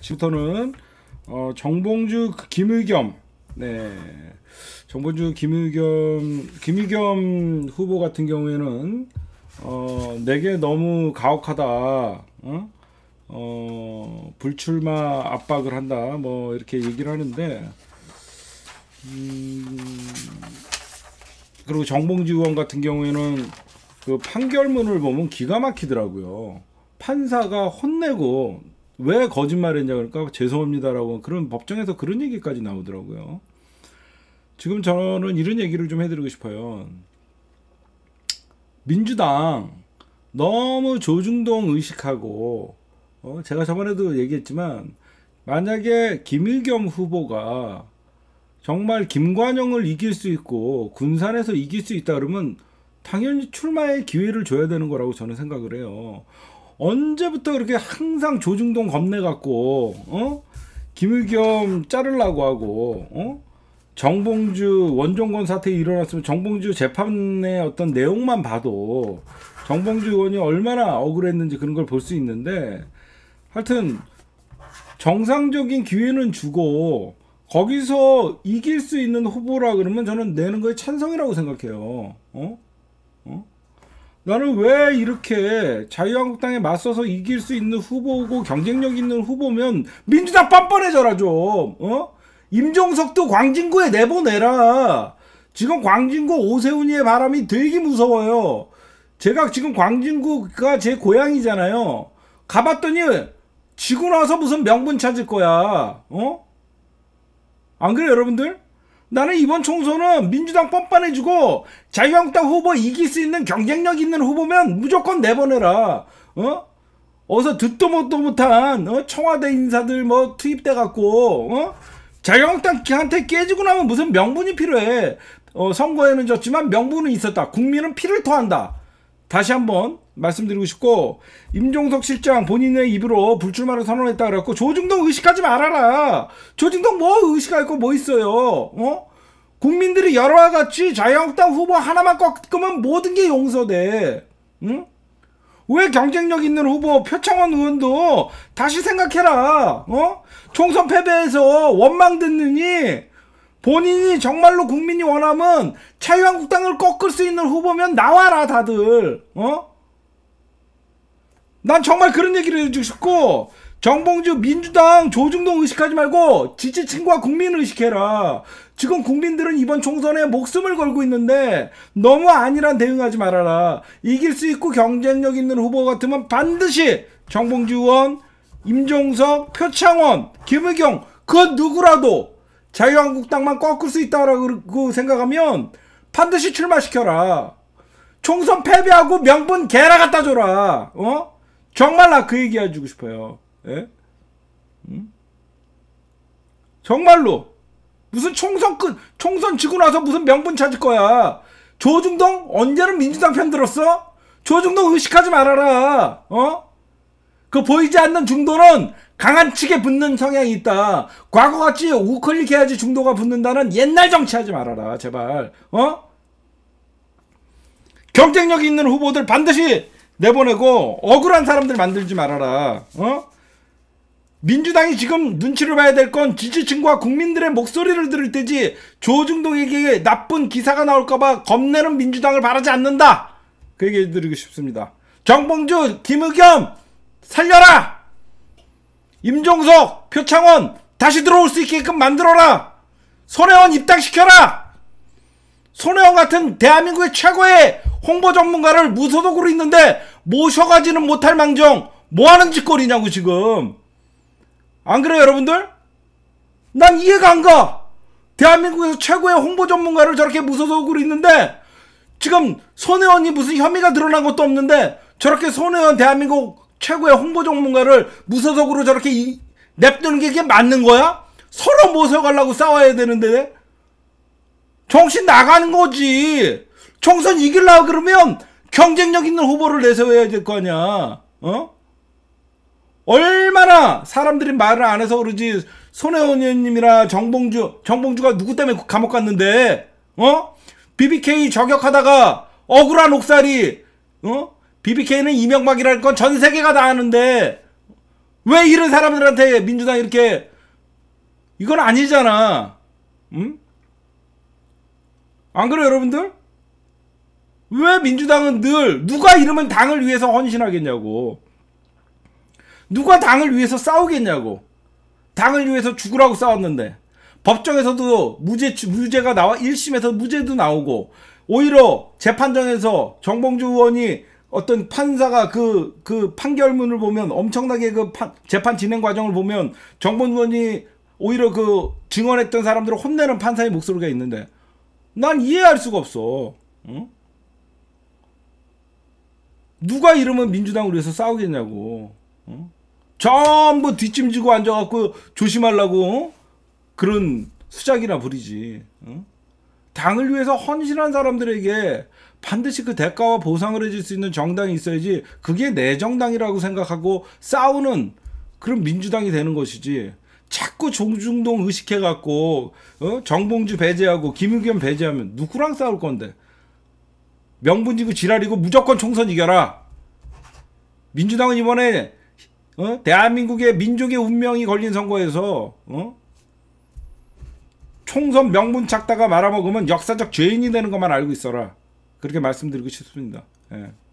지금부터는 어, 정봉주 김의겸 네 정봉주 김의겸 김의겸 후보 같은 경우에는 어, 내게 너무 가혹하다 어? 어, 불출마 압박을 한다 뭐 이렇게 얘기를 하는데 음, 그리고 정봉주 의원 같은 경우에는 그 판결문을 보면 기가 막히더라고요. 판사가 혼내고 왜 거짓말했냐 그러니까 죄송합니다라고 그런 법정에서 그런 얘기까지 나오더라고요. 지금 저는 이런 얘기를 좀 해드리고 싶어요. 민주당 너무 조중동 의식하고 어, 제가 저번에도 얘기했지만 만약에 김일겸 후보가 정말 김관영을 이길 수 있고 군산에서 이길 수 있다 그러면 당연히 출마의 기회를 줘야 되는 거라고 저는 생각을 해요. 언제부터 그렇게 항상 조중동 겁내갖고 어? 김의겸 자르려고 하고 어? 정봉주 원종권 사태 일어났으면 정봉주 재판의 어떤 내용만 봐도 정봉주 의원이 얼마나 억울했는지 그런 걸 볼 수 있는데 하여튼 정상적인 기회는 주고 거기서 이길 수 있는 후보라 그러면 저는 내는 거에 찬성이라고 생각해요. 어? 어? 나는 왜 이렇게 자유한국당에 맞서서 이길 수 있는 후보고 경쟁력 있는 후보면 민주당 뻔뻔해져라 좀. 어? 임종석도 광진구에 내보내라. 지금 광진구 오세훈이의 바람이 되게 무서워요. 제가 지금 광진구가 제 고향이잖아요. 가봤더니 지고 나서 무슨 명분 찾을 거야. 어? 안 그래 여러분들? 나는 이번 총선은 민주당 뻔뻔해지고 자유한국당 후보 이길 수 있는 경쟁력 있는 후보면 무조건 내보내라. 어? 어서 듣도 못도 못한 어? 청와대 인사들 뭐 투입돼 갖고 어? 자유한국당한테 깨지고 나면 무슨 명분이 필요해. 어, 선거에는 졌지만 명분은 있었다. 국민은 피를 토한다. 다시 한번 말씀드리고 싶고 임종석 실장 본인의 입으로 불출마를 선언했다 그랬고 조중동 의식하지 말아라. 조중동 뭐 의식할 거 뭐 있어요? 어? 국민들이 여러와 같이 자유한국당 후보 하나만 꺾으면 모든 게 용서돼. 응? 왜 경쟁력 있는 후보 표창원 의원도 다시 생각해라. 어? 총선 패배해서 원망 듣느니 본인이 정말로 국민이 원하면 자유한국당을 꺾을 수 있는 후보면 나와라 다들. 어? 난 정말 그런 얘기를 해주고 싶고 정봉주 민주당 조중동 의식하지 말고 지지층과 국민을 의식해라. 지금 국민들은 이번 총선에 목숨을 걸고 있는데 너무 안일한 대응하지 말아라. 이길 수 있고 경쟁력 있는 후보 같으면 반드시 정봉주 의원, 임종석, 표창원, 김의경 그 누구라도 자유한국당만 꺾을 수 있다라고 생각하면 반드시 출마시켜라. 총선 패배하고 명분 개라 갖다 줘라. 어? 정말 나 그 얘기 해주고 싶어요. 예? 음? 정말로 무슨 총선 끝 총선 지고 나서 무슨 명분 찾을 거야. 조중동 언제는 민주당 편 들었어? 조중동 의식하지 말아라. 어? 그 보이지 않는 중도는 강한 측에 붙는 성향이 있다. 과거같이 우클릭해야지 중도가 붙는다는 옛날 정치하지 말아라. 제발. 어? 경쟁력 있는 후보들 반드시 내보내고 억울한 사람들 만들지 말아라. 어? 민주당이 지금 눈치를 봐야 될 건 지지층과 국민들의 목소리를 들을 때지 조중동에게 나쁜 기사가 나올까봐 겁내는 민주당을 바라지 않는다. 그 얘기 드리고 싶습니다. 정봉주, 김의겸 살려라. 임종석, 표창원 다시 들어올 수 있게끔 만들어라. 손혜원 입당시켜라. 손혜원 같은 대한민국의 최고의 홍보 전문가를 무소속으로 있는데 모셔가지는 못할 망정 뭐하는 짓거리냐고 지금. 안 그래요 여러분들? 난 이해가 안 가. 대한민국에서 최고의 홍보 전문가를 저렇게 무소속으로 있는데 지금 손혜원이 무슨 혐의가 드러난 것도 없는데 저렇게 손혜원 대한민국 최고의 홍보 전문가를 무소속으로 저렇게 이, 냅두는 게 이게 맞는 거야? 서로 모셔가려고 싸워야 되는데 정신 나가는 거지. 총선 이길라 그러면 경쟁력 있는 후보를 내세워야 될 거 아니야. 어? 얼마나 사람들이 말을 안 해서 그러지 손혜원 의원님이나 정봉주 정봉주가 누구 때문에 감옥 갔는데 어 BBK 저격하다가 억울한 옥살이 어 BBK는 이명박이라는 건전 세계가 다 아는데 왜 이런 사람들한테 민주당 이렇게 이건 아니잖아 음? 안 그래요 여러분들? 왜 민주당은 늘 누가 이러면 당을 위해서 헌신하겠냐고 누가 당을 위해서 싸우겠냐고. 당을 위해서 죽으라고 싸웠는데. 법정에서도 무죄, 무죄가 나와 1심에서 무죄도 나오고 오히려 재판정에서 정봉주 의원이 어떤 판사가 그, 그 판결문을 보면 엄청나게 그 파, 재판 진행 과정을 보면 정봉주 의원이 오히려 그 증언했던 사람들을 혼내는 판사의 목소리가 있는데 난 이해할 수가 없어. 응? 누가 이러면 민주당을 위해서 싸우겠냐고. 응? 전부 뒷짐지고 앉아갖고 조심하려고 어? 그런 수작이나 부리지. 어? 당을 위해서 헌신한 사람들에게 반드시 그 대가와 보상을 해줄 수 있는 정당이 있어야지 그게 내 정당이라고 생각하고 싸우는 그런 민주당이 되는 것이지. 자꾸 종중동 의식해갖고 어? 정봉주 배제하고 김의겸 배제하면 누구랑 싸울 건데? 명분지고 지랄이고 무조건 총선 이겨라. 민주당은 이번에 어? 대한민국의 민족의 운명이 걸린 선거에서 어? 총선 명분 찾다가 말아먹으면 역사적 죄인이 되는 것만 알고 있어라. 그렇게 말씀드리고 싶습니다. 예.